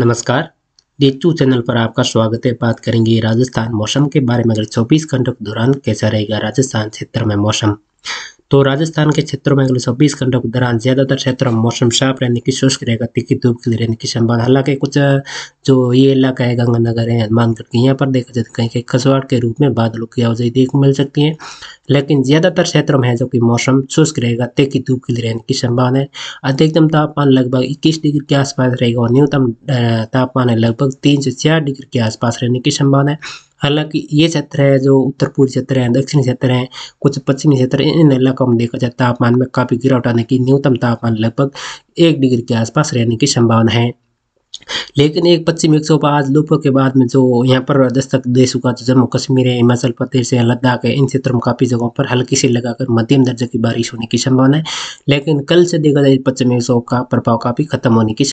नमस्कार डेचू चैनल पर आपका स्वागत है बात करेंगे राजस्थान मौसम के बारे में अगले 24 घंटों के दौरान कैसा रहेगा राजस्थान क्षेत्र में मौसम तो राजस्थान के क्षेत्रों में अगले चौबीस घंटों के दौरान ज़्यादातर क्षेत्रों में मौसम साफ रहने की शुष्क रहेगा तीखी धूप खिली रहने की संभावना हालांकि कुछ जो ये इलाका है गंगानगर है हनुमानगढ़ के यहाँ पर देखा जाए तो कहीं कहीं कसवाड़ के रूप में बादलों की आवाजाही देखने मिल सकती है लेकिन ज़्यादातर क्षेत्रों में है जो कि मौसम शुष्क रहेगा तेकी धूप खिली रहने की संभावना है अधिकतम तापमान लगभग इक्कीस डिग्री के आसपास रहेगा और न्यूनतम तापमान है लगभग तीन से चार डिग्री के आसपास रहने की संभावना है हालांकि ये क्षेत्र है जो उत्तर पूर्व क्षेत्र है दक्षिणी क्षेत्र है कुछ पश्चिमी क्षेत्र इन इलाकों में देखा जाए तापमान में काफ़ी गिरावट आने की न्यूनतम तापमान लगभग एक डिग्री के आसपास रहने की संभावना है लेकिन एक पश्चिम एक सौ पाँच लूप के बाद में जो यहाँ पर दस्तक दे चुका जो जम्मू कश्मीर है हिमाचल प्रदेश है लद्दाख है इन क्षेत्रों में काफ़ी जगहों पर हल्की से लगाकर मध्यम दर्जे की बारिश होने की संभावना है लेकिन कल से देखा जाए पश्चिम एक सौ का प्रभाव काफ़ी खत्म होने की